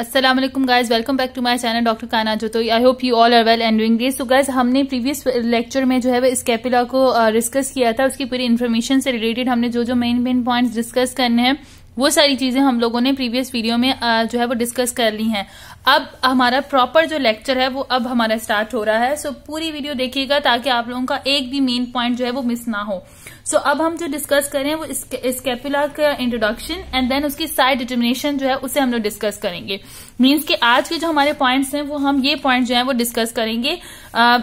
Aslam guys welcome back to my channel doctor काना जो तो I hope you all are well and doing great so guys हमने previous lecture में जो है वो इस कैपिला को डिस्कस uh, किया था उसकी पूरी इन्फॉर्मेशन से रिलेटेड हमने जो जो मेन मेन पॉइंट्स डिस्कस करने हैं वो सारी चीज़ें हम लोगों ने प्रीवियस वीडियो में जो है वो डिस्कस कर ली हैं अब हमारा प्रॉपर जो लेक्चर है वो अब हमारा स्टार्ट हो रहा है सो पूरी वीडियो देखिएगा ताकि आप लोगों का एक भी मेन पॉइंट जो है वो मिस ना हो सो अब हम जो डिस्कस करें वो स्केपुला का इंट्रोडक्शन एंड देन उसकी साइड डिटर्मिनेशन जो है उसे हम लोग डिस्कस करेंगे मीन्स कि आज के जो हमारे पॉइंट्स हैं वो हम ये पॉइंट जो है वो डिस्कस करेंगे uh,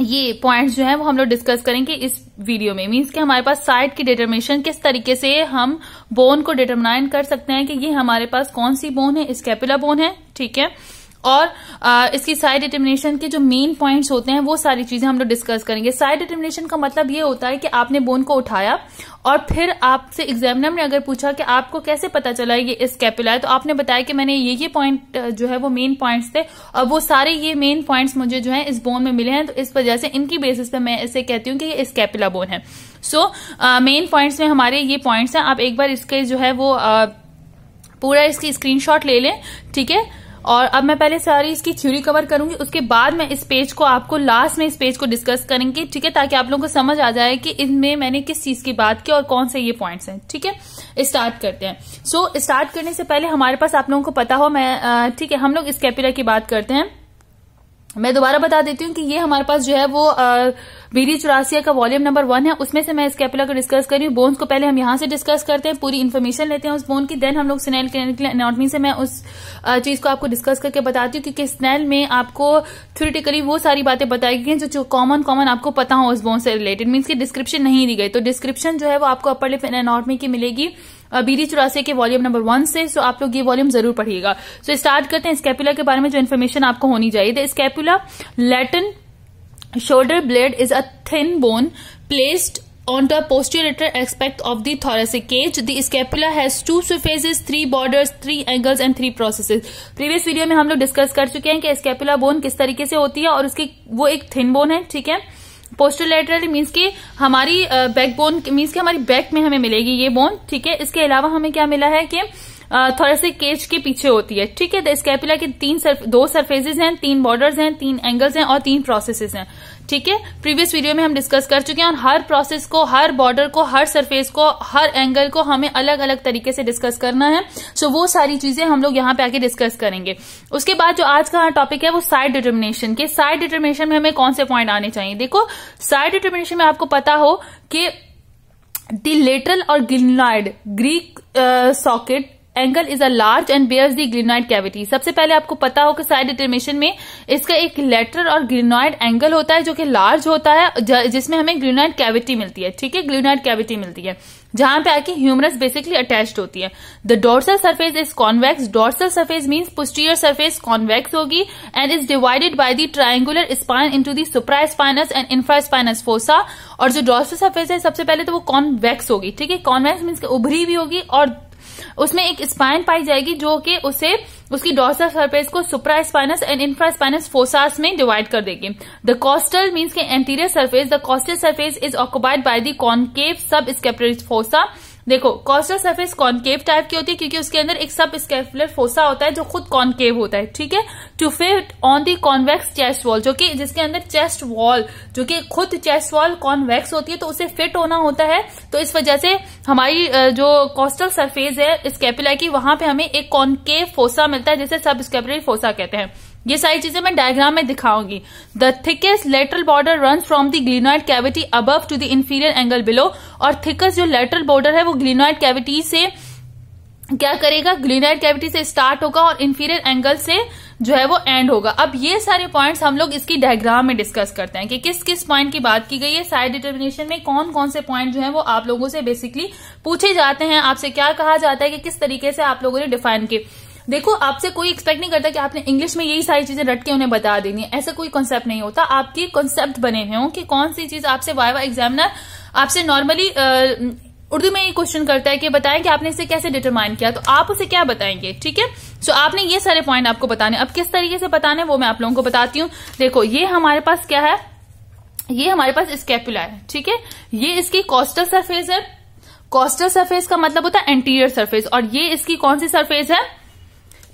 ये पॉइंट्स जो है वो हम लोग डिस्कस करेंगे इस वीडियो में मीन्स कि हमारे पास साइट की डिटर्मिनेशन किस तरीके से हम बोन को डिटरमाइन कर सकते हैं कि ये हमारे पास कौन सी बोन है स्केपुला बोन है ठीक है और आ, इसकी साइड डिटर्मिनेशन के जो मेन पॉइंट्स होते हैं वो सारी चीजें हम लोग डिस्कस करेंगे साइड डिटर्मिनेशन का मतलब ये होता है कि आपने बोन को उठाया और फिर आपसे एग्जामिनर ने अगर पूछा कि आपको कैसे पता चला ये स्कैपुला है तो आपने बताया कि मैंने ये ये पॉइंट जो है वो मेन पॉइंट्स थे और वो सारे ये मेन पॉइंट्स मुझे जो है इस बोन में मिले हैं तो इस वजह से इनकी बेसिस पे मैं इसे कहती हूँ कि ये कैपिला बोन है सो मेन पॉइंट्स में हमारे ये पॉइंट्स हैं आप एक बार इसके जो है वो uh, पूरा इसकी स्क्रीनशॉट ले लें ठीक है और अब मैं पहले सारी इसकी थ्योरी कवर करूंगी उसके बाद मैं इस पेज को आपको लास्ट में इस पेज को डिस्कस करेंगे ठीक है ताकि आप लोगों को समझ आ जाए कि इनमें मैंने किस चीज की बात की और कौन से ये पॉइंट्स हैं ठीक है स्टार्ट करते हैं सो so, स्टार्ट करने से पहले हमारे पास आप लोगों को पता हो मैं ठीक है हम लोग स्केपुलर की बात करते हैं मैं दोबारा बता देती हूँ कि ये हमारे पास जो है वो बीरी चौरासिया का वॉल्यूम नंबर वन है उसमें से मैं स्केपुला को डिस्कस कर रही हूँ बोन्स को पहले हम यहां से डिस्कस करते हैं पूरी इन्फॉर्मेशन लेते हैं उस बोन की देन हम लोग स्नेल अनाटमी से मैं उस चीज को आपको डिस्कस करके बताती हूँ क्योंकि स्नेल में आपको थ्योरिटिकली वो सारी बातें बताई गई हैं जो कॉमन कॉमन आपको पता हो उस बोन से रिलेटेड मीन्स की डिस्क्रिप्शन नहीं दी गई तो डिस्क्रिप्शन जो है वो आपको अपर लिप एनाटमी की मिलेगी बीडी चौरासी के वॉल्यूम नंबर वन से सो आप लोग ये वॉल्यूम जरूर पढ़िएगा सो स्टार्ट करते हैं स्कैपुला के बारे में जो इन्फॉर्मेशन आपको होनी चाहिए the scapula Latin shoulder blade is a thin bone placed on the posterior aspect of the thoracic cage the scapula has two surfaces three borders three angles and three processes previous video में हम लोग discuss कर चुके हैं कि scapula bone किस तरीके से होती है और उसकी वो एक थिन बोन है ठीक है पोस्टर पोस्टोलेटरल मीन्स कि हमारी बैक बोन मीन्स कि हमारी बैक में हमें मिलेगी ये बोन ठीक है इसके अलावा हमें क्या मिला है कि थोड़ा से केज के पीछे होती है ठीक है द के तीन सर्फ, दो सरफेसेस हैं तीन बॉर्डर्स हैं तीन एंगल्स हैं और तीन प्रोसेसेस हैं ठीक है प्रीवियस वीडियो में हम डिस्कस कर चुके हैं और हर प्रोसेस को हर बॉर्डर को हर सरफेस को हर एंगल को हमें अलग अलग तरीके से डिस्कस करना है सो so, वो सारी चीजें हम लोग यहाँ पे आके डिस्कस करेंगे उसके बाद जो आज का टॉपिक है वो साइड डिटर्मिनेशन के साइड डिटर्मिनेशन में हमें कौन से पॉइंट आने चाहिए देखो साइड डिटर्मिनेशन में आपको पता हो कि डिलेटरल और glenoid Greek socket angle is a large and bears the glenoid cavity सबसे पहले आपको पता हो कि साइड डिटर्मिनेशन में इसका एक लेटर और ग्रीनॉइड एंगल होता है जो कि लार्ज होता है जिसमें हमें ग्रीनॉइड कैविटी मिलती है ठीक है ग्रीनॉइड कैविटी मिलती है जहां पे आके ह्यूमरस बेसिकली अटैच्ड होती है the dorsal surface is convex dorsal surface means posterior surface convex होगी and is divided by the triangular spine into the supraspinous and infraspinous fossa और जो डोर्सल सर्फेस है सबसे पहले तो वो कॉन्वेक्स होगी ठीक है कॉन्वेक्स मीन्स उभरी भी होगी और उसमें एक स्पाइन पाई जाएगी जो कि उसे उसकी डॉर्सल सरफेस को supraspinous and infraspinous fossas में डिवाइड कर देगी द कॉस्टल मीन्स के anterior surface the costal surface is occupied by the concave subscapularis fossa देखो कॉस्टल सरफेस कॉन्केव टाइप की होती है क्योंकि उसके अंदर एक सब स्केफुलर फोसा होता है जो खुद कॉन्केव होता है ठीक है to fit on the convex chest wall जो कि जिसके अंदर चेस्ट वॉल जो कि खुद चेस्ट वॉल कॉन्वेक्स होती है तो उसे फिट होना होता है तो इस वजह से हमारी जो कॉस्टल सरफेस है स्केपिला की वहां पे हमें एक कॉन्केव फोसा मिलता है जिसे सब स्केपुलर फोसा कहते हैं ये सारी चीजें मैं डायग्राम में दिखाऊंगी the thickest lateral border run from the glenoid cavity above to the inferior angle below और थिकेस्ट जो लेटरल बॉर्डर है वो ग्लिनॉइड कैविटी से क्या करेगा ग्लिनॉइड कैविटी से स्टार्ट होगा और इन्फीरियर एंगल से जो है वो एंड होगा अब ये सारे पॉइंट्स हम लोग इसकी डायग्राम में डिस्कस करते हैं कि किस किस पॉइंट की बात की गई है साइड डिटर्मिनेशन में कौन कौन से पॉइंट जो है वो आप लोगों से बेसिकली पूछे जाते हैं आपसे क्या कहा जाता है कि किस तरीके से आप लोगों ने डिफाइन किया देखो आपसे कोई एक्सपेक्ट नहीं करता कि आपने इंग्लिश में यही सारी चीजें रट के उन्हें बता देनी है ऐसा कोई कॉन्सेप्ट नहीं होता आपके कॉन्सेप्ट बने हुए हों कि कौन सी चीज आपसे वाइवा एग्जामिनर आपसे नॉर्मली उर्दू में ये क्वेश्चन करता है कि बताएं कि आपने इसे कैसे डिटरमाइन किया तो आप उसे क्या बताएंगे ठीक है सो आपने ये सारे पॉइंट आपको बताने अब किस तरीके से बताने वो मैं आप लोगों को बताती हूँ देखो ये हमारे पास क्या है ये हमारे पास स्केपुला है ठीक है ये इसकी कॉस्टल सरफेस है कॉस्टल सरफेस का मतलब होता है एंटीरियर सरफेस और ये इसकी कौन सी सरफेस है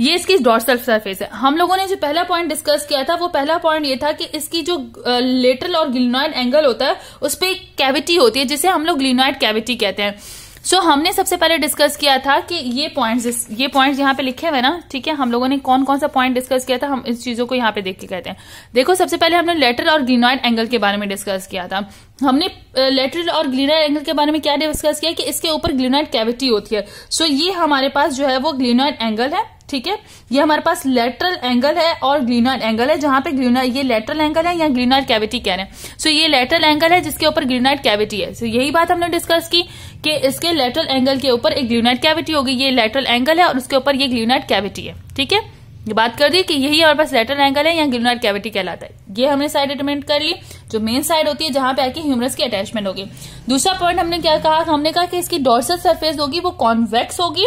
ये इसकी डॉर्सल सरफेस है हम लोगों ने जो पहला पॉइंट डिस्कस किया था वो पहला पॉइंट ये था कि इसकी जो लेटरल और ग्लिनॉइड एंगल होता है उस पर कैविटी होती है जिसे हम लोग ग्लिनॉइड कैविटी कहते हैं सो so, हमने सबसे पहले डिस्कस किया था कि ये पॉइंट्स ये पॉइंट्स यहाँ पे लिखे हुए ना ठीक है हम लोगों ने कौन कौन सा पॉइंट डिस्कस किया था हम इस चीजों को यहाँ पे देख के कहते हैं देखो सबसे पहले हमने लेटर और ग्लिनॉइड एंगल के बारे में डिस्कस किया था हमने लेटरल और ग्लिनॉइड एंगल के बारे में क्या डिस्कस किया कि इसके ऊपर ग्लिनॉइड कैविटी होती है सो so, ये हमारे पास जो है वो ग्लिनॉइड एंगल है ठीक है ये हमारे पास लेटरल एंगल है और ग्रीनाइड एंगल है जहां पे ग्रीनाइड ये लेटरल एंगल है या ग्रीनाइड कैविटी कह रहे हैं सो so, ये लेटरल एंगल है जिसके ऊपर ग्रीनाइट कैविटी है सो so, यही बात हमने डिस्कस की कि इसके लेटरल एंगल के ऊपर एक ग्रीनाइड कैविटी होगी ये लेटरल एंगल है और उसके ऊपर ये ग्रीनाइट कैविटी है ठीक है ये बात कर दी कि यही हमारे पास लेटरल एंगल है या ग्रीनाइड कैविटी कहलाता है ये हमने साइड डिटरमिनेट कर ली जो मेन साइड होती है जहां पे आके ह्यूमरस की अटैचमेंट होगी दूसरा पॉइंट हमने क्या कहा हमने कहा कि इसकी डोर्सल सरफेस होगी वो कॉन्वेक्स होगी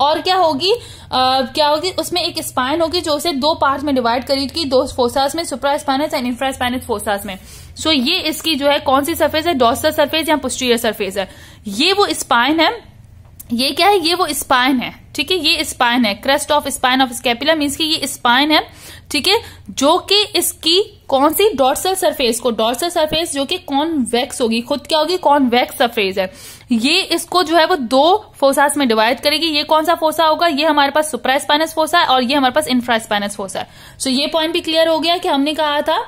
और क्या होगी uh, क्या होगी उसमें एक स्पाइन होगी जो उसे दो पार्ट में डिवाइड करेगी दो फोसास में supraspinous and infraspinous fossas में सो so, ये इसकी जो है कौन सी सरफेस है डॉस्टर सरफेस या पोस्टीरियर सरफेस है ये वो स्पाइन है ये क्या है ये वो स्पाइन है ठीक है ये स्पाइन है crest of spine of scapula means की ये स्पाइन है ठीक है जो कि इसकी कौन सी डॉर्सल सरफेस को डॉर्सल सरफेस जो कि वैक्स होगी खुद क्या होगी वैक्स सरफेस है ये इसको जो है वो दो फोसास में डिवाइड करेगी ये कौन सा फोसा होगा ये हमारे पास सुप्रा स्पाइनस फोसा है और ये हमारे पास इंफ्रा स्पाइनस फोसा है सो so, ये पॉइंट भी क्लियर हो गया कि हमने कहा था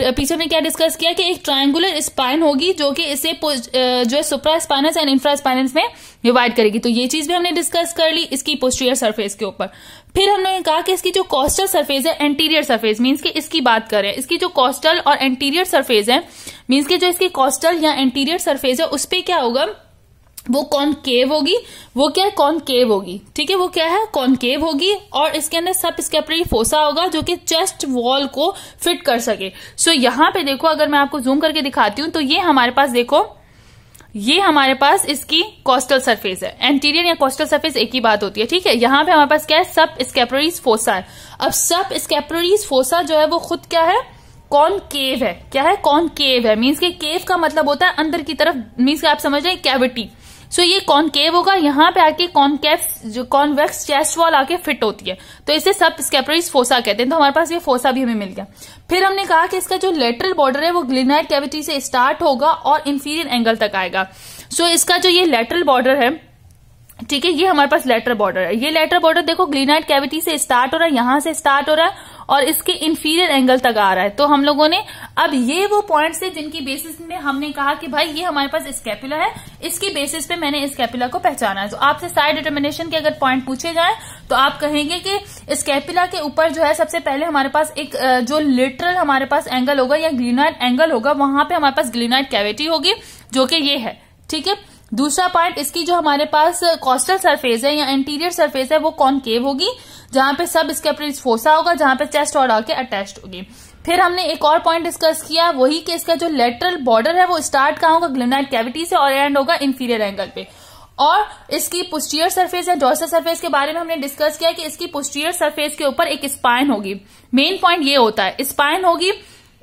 पीछे हमने क्या डिस्कस किया कि एक ट्रायंगुलर स्पाइन होगी जो कि इसे जो है supraspinous and infraspinous में डिवाइड करेगी तो ये चीज भी हमने डिस्कस कर ली इसकी पोस्टीरियर सरफेस के ऊपर फिर हमने कहा कि इसकी जो कॉस्टल सरफेस है एंटीरियर सरफेस मींस कि इसकी बात करें इसकी जो कॉस्टल और एंटीरियर सरफेस है मींस कि जो इसकी कॉस्टल या एंटीरियर सरफेस है उस पर क्या होगा वो कौन केव होगी वो क्या है केव होगी ठीक है वो क्या है केव होगी और इसके अंदर सब स्केपरी फोसा होगा जो कि चेस्ट वॉल को फिट कर सके सो so, यहां पे देखो अगर मैं आपको जूम करके दिखाती हूं तो ये हमारे पास देखो ये हमारे पास इसकी कोस्टल सरफेस है एंटीरियर या कोस्टल सरफेस एक ही बात होती है ठीक है यहाँ पे हमारे पास क्या है सब स्केपरीज फोसा है अब सब स्केपरीज फोसा जो है वो खुद क्या है कौन केव है क्या है कौन केव है मीन्स के केव का मतलब होता है अंदर की तरफ मीन्स आप समझ रहे हैं कैविटी सो ये कॉनकेव होगा यहाँ पे आके कॉनकेव जो कॉन्वेक्स चेस्ट वॉल आके फिट होती है तो इसे सब स्केपरीज फोसा कहते हैं तो हमारे पास ये फोसा भी हमें मिल गया फिर हमने कहा कि इसका जो लेटरल बॉर्डर है वो ग्लिनाइट कैविटी से स्टार्ट होगा और इन्फीरियर एंगल तक आएगा सो so, इसका जो ये लेटरल बॉर्डर है ठीक है ये हमारे पास लेटर बॉर्डर है ये लेटर बॉर्डर देखो ग्लीनाइट कैविटी से स्टार्ट हो रहा है यहां से स्टार्ट हो रहा है और इसके इन्फीरियर एंगल तक आ रहा है तो हम लोगों ने अब ये वो पॉइंट्स है जिनकी बेसिस में हमने कहा कि भाई ये हमारे पास स्कैपुला है इसके बेसिस पे मैंने स्कैपुला को पहचाना है तो आपसे साइड डिटर्मिनेशन के अगर पॉइंट पूछे जाए तो आप कहेंगे कि स्कैपुला के ऊपर जो है सबसे पहले हमारे पास एक जो लिटरल हमारे पास एंगल होगा या ग्लीनाइट एंगल होगा वहां पर हमारे पास ग्लीनाइट कैविटी होगी जो कि ये है ठीक है दूसरा पॉइंट इसकी जो हमारे पास कॉस्टल सरफेस है या इंटीरियर सरफेस है वो कॉनकेव होगी जहां पे सब स्केपरिज फोसा होगा जहां पे चेस्ट और आके अटैच्ड होगी फिर हमने एक और पॉइंट डिस्कस किया वही कि इसका जो लेटरल बॉर्डर है वो स्टार्ट कहा होगा ग्लिनाइट कैविटी से और एंड होगा इन्फीरियर एंगल पे और इसकी पुस्टियर सरफेस या डोर्सल सरफेस के बारे में हमने डिस्कस किया कि इसकी पुस्टियर सरफेस के ऊपर एक स्पाइन होगी मेन पॉइंट ये होता है स्पाइन होगी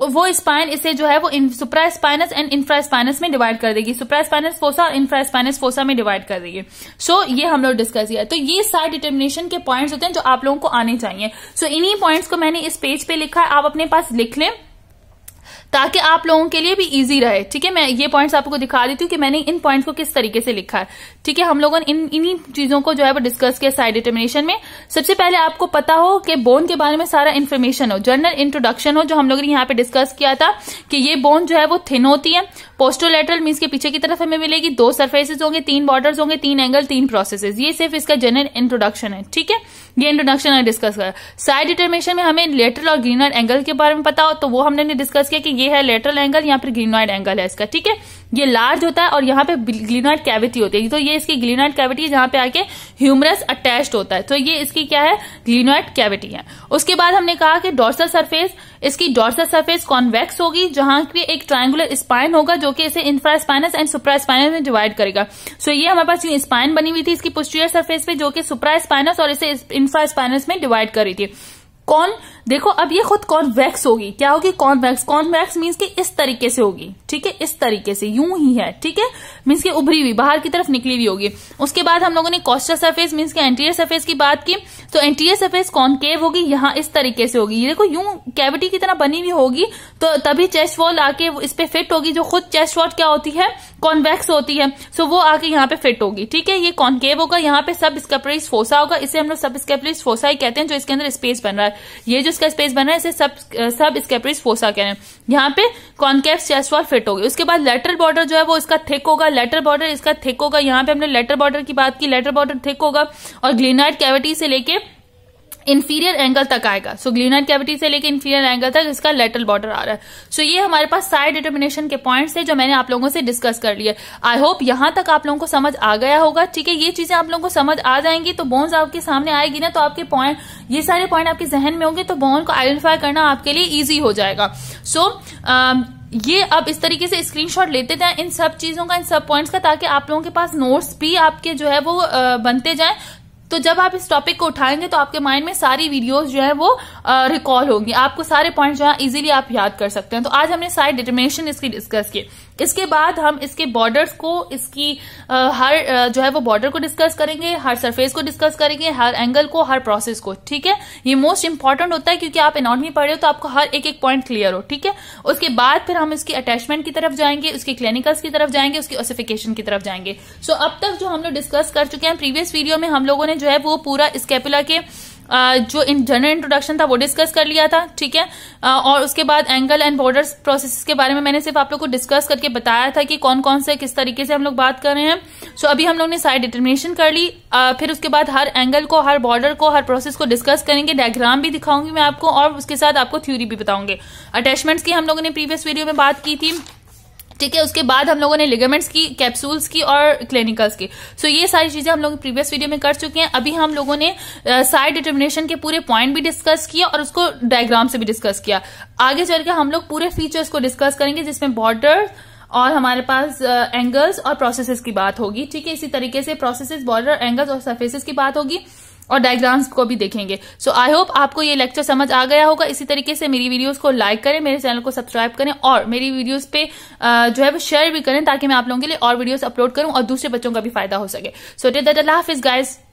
वो स्पाइन इसे जो है वो supraspinous and infraspinous में डिवाइड कर देगी सुप्रा स्पाइनस फोसा और इंफ्रा स्पाइनस फोसा में डिवाइड कर देगी सो so, ये हम लोग डिस्कस किया तो ये सारे डिटर्मिनेशन के पॉइंट्स होते हैं जो आप लोगों को आने चाहिए सो so, इन्हीं पॉइंट्स को मैंने इस पेज पे लिखा है आप अपने पास लिख लें ताकि आप लोगों के लिए भी ईजी रहे ठीक है मैं ये पॉइंट्स आपको दिखा देती हूँ कि मैंने इन पॉइंट्स को किस तरीके से लिखा है ठीक है हम लोगों ने इन इन्हीं चीजों को जो है वो डिस्कस किया साइड डिटर्मिनेशन में सबसे पहले आपको पता हो कि बोन के बारे में सारा इन्फॉर्मेशन हो जनरल इंट्रोडक्शन हो जो हम लोगों ने यहाँ पे डिस्कस किया था कि ये बोन जो है वो थिन होती है पोस्टोलेटरल मीन्स के पीछे की तरफ हमें मिलेगी दो सर्फेसिस होंगे तीन बॉर्डर्स होंगे तीन एंगल तीन प्रोसेस ये सिर्फ इसका जनरल इंट्रोडक्शन है ठीक है ये इंट्रोडक्शन डिस्कस कर साइड डिटर्मिनेशन में हमें लेटरल और ग्रीनर एंगल के बारे में पता हो तो वो हमने डिस्कस किया कि ये है लेटरल एंगल या फिर ग्लिनॉइड एंगल है इसका ठीक है ये लार्ज होता है और यहाँ पे ग्लिनॉइड कैविटी होती है तो ये इसकी ग्लिनॉइड कैविटी जहां पे आके ह्यूमरस अटैच्ड होता है तो ये इसकी क्या है ग्लिनॉइड कैविटी है उसके बाद हमने कहा कि डॉर्सल सरफेस इसकी डॉर्सल सरफेस कॉन्वेक्स होगी जहां पे एक ट्राइंगुलर स्पाइन होगा जो कि इसे इंफ्रा स्पाइनस एंड स्पाइनस में डिवाइड करेगा सो ये हमारे पास स्पाइन बनी हुई थी इसकी पोस्टीरियर सरफेस पे जो कि स्पाइनस और इसे इंफ्रा स्पाइनस में डिवाइड कर रही थी कौन देखो अब ये खुद कॉन्वेक्स होगी क्या होगी कॉन्वेक्स कॉन्वेक्स मीन्स की इस तरीके से होगी ठीक है इस तरीके से यूं ही है ठीक है मीन्स की उभरी हुई बाहर की तरफ निकली हुई होगी उसके बाद हम लोगों ने कॉस्टल सरफेस मीन्स के एंटीरियर सरफेस की बात की तो एंटीरियर सरफेस कॉन्केव होगी यहाँ इस तरीके से होगी ये देखो यूं कैविटी की तरह बनी हुई होगी तो तभी चेस्ट वॉल आके इस पे फिट होगी जो खुद चेस्ट वॉल क्या होती है कॉन्वेक्स होती है सो वो आके यहाँ पे फिट होगी ठीक है ये कॉन्केव होगा यहाँ पे सब स्केपरिस फोसा होगा इसे हम लोग सब स्केपरिस फोसा ही कहते हैं जो इसके अंदर स्पेस बन रहा है ये जो इसका स्पेस बन रहा है इसे सब सब स्केपरिस फोसा कह रहे हैं यहाँ पे कॉन्केव चेस्ट वॉल फिट होगी उसके बाद लेटर बॉर्डर जो है वो इसका थिक होगा लेटर बॉर्डर इसका थिक होगा यहाँ पे हमने लेटर बॉर्डर की बात की लेटर बॉर्डर थिक होगा और ग्लीनाइट कैविटी से लेके इन्फीरियर एंगल तक आएगा सो ग्लिनर कैविटी से लेकर इन्फीरियर एंगल तक इसका लेटल बॉर्डर आ रहा है सो so, ये हमारे पास साइड डिटर्मिनेशन के पॉइंट्स है जो मैंने आप लोगों से डिस्कस कर लिए आई होप यहां तक आप लोगों को समझ आ गया होगा ठीक है ये चीजें आप लोगों को समझ आ जाएंगी तो बोन्स आपके सामने आएगी ना तो आपके पॉइंट ये सारे पॉइंट आपके जहन में होंगे तो बोन को आइडेंटिफाई करना आपके लिए ईजी हो जाएगा सो so, uh, ये अब इस तरीके से स्क्रीनशॉट लेते जाए इन सब चीजों का इन सब पॉइंट्स का ताकि आप लोगों के पास नोट्स भी आपके जो है वो uh, बनते जाएं तो जब आप इस टॉपिक को उठाएंगे तो आपके माइंड में सारी वीडियोज जो है वो रिकॉल होगी आपको सारे पॉइंट जो है इजिली आप याद कर सकते हैं तो आज हमने सारे डिटर्मिनेशन इसकी डिस्कस किए इसके बाद हम इसके बॉर्डर्स को इसकी आ, हर जो है वो बॉर्डर को डिस्कस करेंगे हर सरफेस को डिस्कस करेंगे हर एंगल को हर प्रोसेस को ठीक है ये मोस्ट इंपॉर्टेंट होता है क्योंकि आप इनॉर्मी पढ़े हो तो आपको हर एक एक पॉइंट क्लियर हो ठीक है उसके बाद फिर हम इसकी अटैचमेंट की तरफ जाएंगे उसके क्लिनिकल्स की तरफ जाएंगे उसकी ओसिफिकेशन की तरफ जाएंगे सो so, अब तक जो हम लोग डिस्कस कर चुके हैं प्रीवियस वीडियो में हम लोगों ने जो है वो पूरा स्केपुला के जो इन जनरल इंट्रोडक्शन था वो डिस्कस कर लिया था ठीक है और उसके बाद एंगल एंड बॉर्डर प्रोसेस के बारे में मैंने सिर्फ आप लोग को डिस्कस करके बताया था कि कौन कौन से किस तरीके से हम लोग बात कर रहे हैं सो अभी हम लोग ने साइड डिटर्मिनेशन कर ली फिर उसके बाद हर एंगल को हर बॉर्डर को हर प्रोसेस को डिस्कस करेंगे डायग्राम भी दिखाऊंगी मैं आपको और उसके साथ आपको थ्योरी भी बताऊंगे अटैचमेंट्स की हम लोगों ने प्रीवियस वीडियो में बात की थी ठीक है उसके बाद हम लोगों ने लिगामेंट्स की कैप्सूल्स की और क्लिनिकल्स की सो so, ये सारी चीजें हम लोग प्रीवियस वीडियो में कर चुके हैं अभी हम लोगों ने साइड डिटर्मिनेशन के पूरे पॉइंट भी डिस्कस किया और उसको डायग्राम से भी डिस्कस किया आगे चल के हम लोग पूरे फीचर्स को डिस्कस करेंगे जिसमें बॉर्डर और हमारे पास एंगल्स और प्रोसेसेस की बात होगी ठीक है इसी तरीके से प्रोसेसेस बॉर्डर एंगल्स और सर्फेसिस की बात होगी और डायग्राम्स को भी देखेंगे सो आई होप आपको ये लेक्चर समझ आ गया होगा इसी तरीके से मेरी वीडियोस को लाइक करें मेरे चैनल को सब्सक्राइब करें और मेरी वीडियोस पे जो है वो शेयर भी करें ताकि मैं आप लोगों के लिए और वीडियोस अपलोड करूं और दूसरे बच्चों का भी फायदा हो सके सो टेट दट अल्लाह गाइज